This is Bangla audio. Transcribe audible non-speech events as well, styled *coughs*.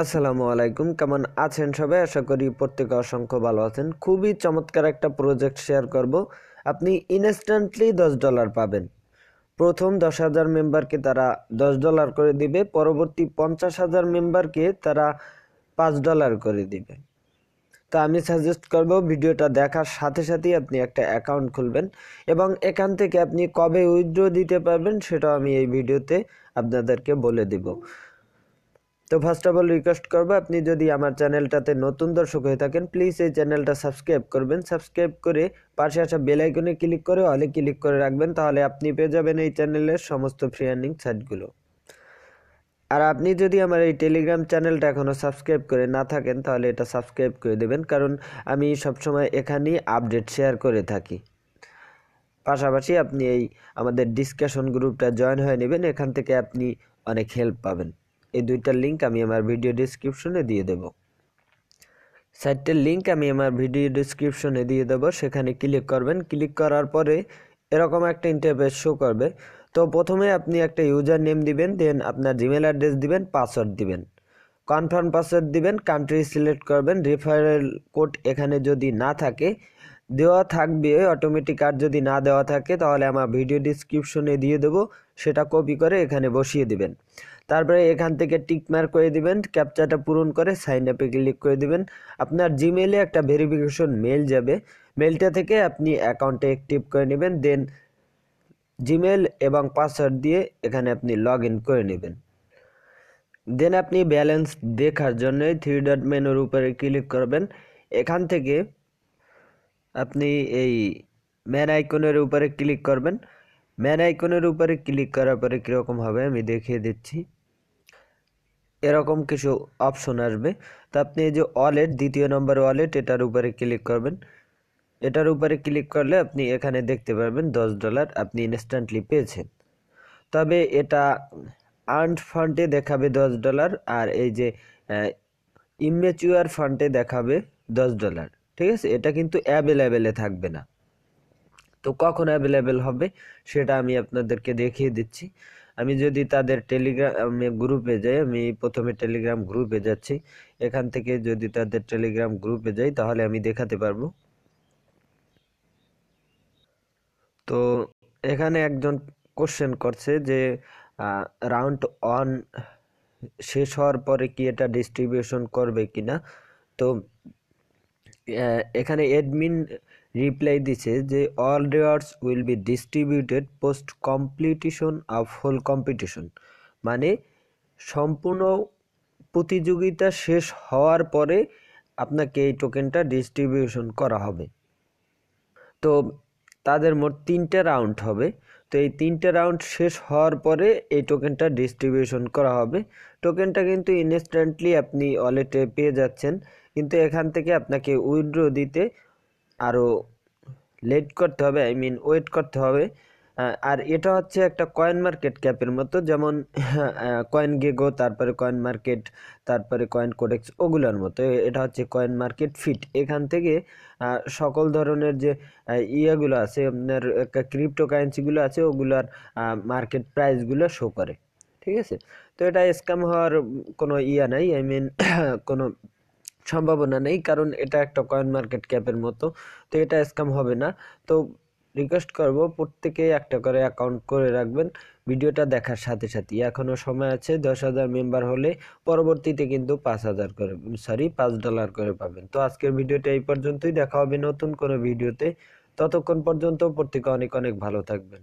আসসালামু আলাইকুম কেমন আছেন সবাই আশা করি প্রত্যেকে অসংখ্য ভালো আছেন খুবই চমৎকার একটা প্রজেক্ট শেয়ার করব আপনি ইনস্ট্যান্টলি দশ ডলার পাবেন প্রথম দশ হাজার মেম্বারকে তারা দশ ডলার করে দিবে পরবর্তী পঞ্চাশ হাজার মেম্বারকে তারা পাঁচ ডলার করে দিবে তা আমি সাজেস্ট করব ভিডিওটা দেখার সাথে সাথেই আপনি একটা অ্যাকাউন্ট খুলবেন এবং এখান থেকে আপনি কবে উইথড্র দিতে পারবেন সেটাও আমি এই ভিডিওতে আপনাদেরকে বলে দেবো তো ফার্স্ট অফ অল রিকোয়েস্ট করবো আপনি যদি আমার চ্যানেলটাতে নতুন দর্শক হয়ে থাকেন প্লিজ এই চ্যানেলটা সাবস্ক্রাইব করবেন সাবস্ক্রাইব করে পাশে আসা বেলাইকনে ক্লিক করে অলে ক্লিক করে রাখবেন তাহলে আপনি পেয়ে যাবেন এই চ্যানেলের সমস্ত ফ্রি আর্নিং সাইটগুলো আর আপনি যদি আমার এই টেলিগ্রাম চ্যানেলটা এখনও সাবস্ক্রাইব করে না থাকেন তাহলে এটা সাবস্ক্রাইব করে দেবেন কারণ আমি সবসময় এখানেই আপডেট শেয়ার করে থাকি পাশাপাশি আপনি এই আমাদের ডিসকাশন গ্রুপটা জয়েন হয়ে নেবেন এখান থেকে আপনি অনেক হেল্প পাবেন এই দুইটার লিঙ্ক আমি আমার ভিডিও ডিসক্রিপশনে দিয়ে দেব সাইটটার লিঙ্ক আমি আমার ভিডিও ডিসক্রিপশনে দিয়ে দেব সেখানে ক্লিক করবেন ক্লিক করার পরে এরকম একটা ইন্টারভেস শো করবে তো প্রথমে আপনি একটা ইউজার নেম দিবেন দেন আপনার জিমেল অ্যাড্রেস দিবেন পাসওয়ার্ড দিবেন কনফার্ম পাসওয়ার্ড দিবেন কান্ট্রি সিলেক্ট করবেন রেফারেল কোড এখানে যদি না থাকে দেওয়া থাকবে অটোমেটিক আর যদি না দেওয়া থাকে তাহলে আমার ভিডিও ডিসক্রিপশনে দিয়ে দেবো সেটা কপি করে এখানে বসিয়ে দিবেন তারপরে এখান থেকে টিকমার করে দিবেন ক্যাপচাটা পূরণ করে সাইন আপে ক্লিক করে দিবেন আপনার জিমেলে একটা ভেরিফিকেশন মেল যাবে মেলটা থেকে আপনি অ্যাকাউন্টে অ্যাক্টিভ করে নেবেন দেন জিমেল এবং পাসওয়ার্ড দিয়ে এখানে আপনি লগ করে নেবেন দেন আপনি ব্যালেন্স দেখার জন্যই থ্রি ডট মেনুর উপরে ক্লিক করবেন এখান থেকে আপনি এই ম্যান আইকনের উপরে ক্লিক করবেন ম্যান আইকনের উপরে ক্লিক করার পরে কীরকম হবে আমি দেখিয়ে দিচ্ছি এরকম কিছু অপশন আসবে তো আপনি এই যে ওয়ালেট দ্বিতীয় নম্বর ওয়ালেট এটার উপরে ক্লিক করবেন এটার উপরে ক্লিক করলে আপনি এখানে দেখতে পারবেন দশ ডলার আপনি ইনস্ট্যান্টলি পেয়েছেন তবে এটা আর্ন ফান্ডে দেখাবে দশ ডলার আর এই যে ইমেচুয়ার ফান্ডে দেখাবে দশ ডলার ঠিক আছে এটা কিন্তু অ্যাভেলেবেলে থাকবে না তো কখন অ্যাভেলেবেল হবে সেটা আমি আপনাদেরকে দেখিয়ে দিচ্ছি আমি যদি তাদের টেলিগ্রাম গ্রুপে যাই আমি প্রথমে টেলিগ্রাম গ্রুপে যাচ্ছি এখান থেকে যদি তাদের টেলিগ্রাম গ্রুপে যাই তাহলে আমি দেখাতে পারবো তো এখানে একজন কোশ্চেন করছে যে রাউন্ড ওয়ান শেষ হওয়ার পরে কি এটা ডিস্ট্রিবিউশন করবে কিনা তো এখানে অ্যাডমিন রিপ্লাই দিছে যে all rewards will be distributed post competition of whole competition মানে সম্পূর্ণ প্রতিযোগিতা শেষ হওয়ার পরে আপনাকে এই টোকেনটা ডিস্ট্রিবিউশন করা হবে তো তাদের মোট তিনটে রাউন্ড হবে তো এই তিনটে রাউন্ড শেষ হওয়ার পরে এই টোকেনটা ডিস্ট্রিবিউশন করা হবে টোকেনটা কিন্তু ইনস্ট্যান্টলি আপনি ওয়ালেটে পেয়ে যাচ্ছেন কিন্তু এখান থেকে আপনাকে উইড্রো দিতে আরও লেট করতে হবে আই মিন ওয়েট করতে হবে আর এটা হচ্ছে একটা কয়েন মার্কেট ক্যাপের মতো যেমন কয়েন গেগো তারপরে কয়েন মার্কেট তারপরে কয়েন কোডেক্স ওগুলোর মতো এটা হচ্ছে কয়েন মার্কেট ফিট এখান থেকে সকল ধরনের যে ইয়েগুলো আছে আপনার ক্রিপ্টো কারেন্সিগুলো আছে ওগুলোর মার্কেট প্রাইসগুলো শো করে ঠিক আছে তো এটা স্ক্যাম হওয়ার কোনো ইয়া নাই আই মিন *coughs* কোনো সম্ভাবনা নেই কারণ এটা একটা কয়েন মার্কেট ক্যাপের মতো তো এটা স্ক্যাম হবে না তো রিকোয়েস্ট করব প্রত্যেকে একটা করে অ্যাকাউন্ট করে রাখবেন ভিডিওটা দেখার সাথে সাথে এখনও সময় আছে দশ হাজার মেম্বার হলে পরবর্তীতে কিন্তু পাঁচ হাজার করে সরি পাঁচ ডলার করে পাবেন তো আজকের ভিডিওটা এই পর্যন্তই দেখা হবে নতুন কোনো ভিডিওতে ততক্ষণ পর্যন্ত প্রত্যেকে অনেক অনেক ভালো থাকবেন